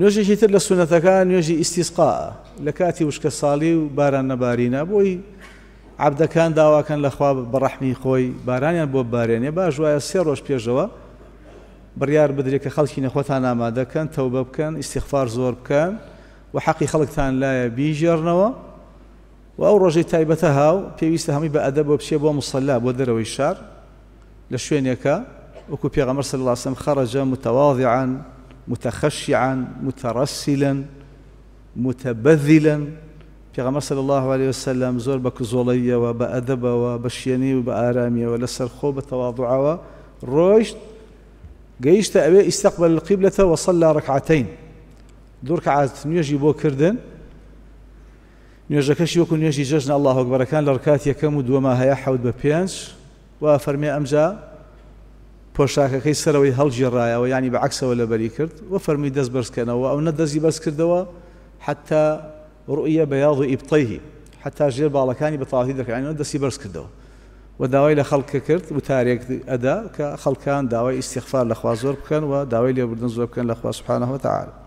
نوێژێکی تر لە سونەتەکان نوێژی ئیسیسقا لە کاتی وشکە ساڵی و باران نەبارینە بۆی عبدەکان داواکەن لەخوا بەڕەحمی خۆی بارانیان بۆ بارێنێ باش وایە سێ ڕۆژ پێشەوە بڕیار بدرێت کە خەڵکی نەخۆتان ئامادەکەن تەو بە بکەن ئیسیخفار زۆر بکەن و حەقی خەڵکتان لایە بیژێرنەوە و ئەو ڕۆژەی تایبەتە هاو پێویستە هەمی بە ئەدە بۆ بچێ بۆ مسللا بۆ دەرەوەی شار لە شوێنێکە وەکو پێغەمەر سەلاسم خەرەجە متەواضیعان متخشعا مترسلا متبذلا پیغمبر صلى الله عليه وسلم زور بك زولية بە وبشيني بە شیێنی و بە ئارامیەوە قيشت أبي استقبل القبلة وصلى ركعتين كعاد نيجي بو كردن نيجي كشي وكن نيجي جەژن الله أكبر كان ڕکات یەکەم وما هيا حود ببيانش وفرمي أمجا پۆشاکەکەی سەرەوەی هەڵگیێڕایەوە ینی بە عکسەوە لە بەری کرد و فەرمی دەست بەرزکەنەوە ئەو نە دەستی بەرز کردەوە حتا ڕوئە بەیاڵ و ئیبتەیهی حتا ژێر باڵەکانی بە تاڵی دەکەینەوە دەستی بەرز کردەوە و داوای لە خەڵکە کرد و تارێک ئەدا کە خەڵکان داوای ئیسیخفار لەخوا زۆر بکەن و داوای لێبوردن زۆر بکەن لە خوا سوبحانەوە تعاال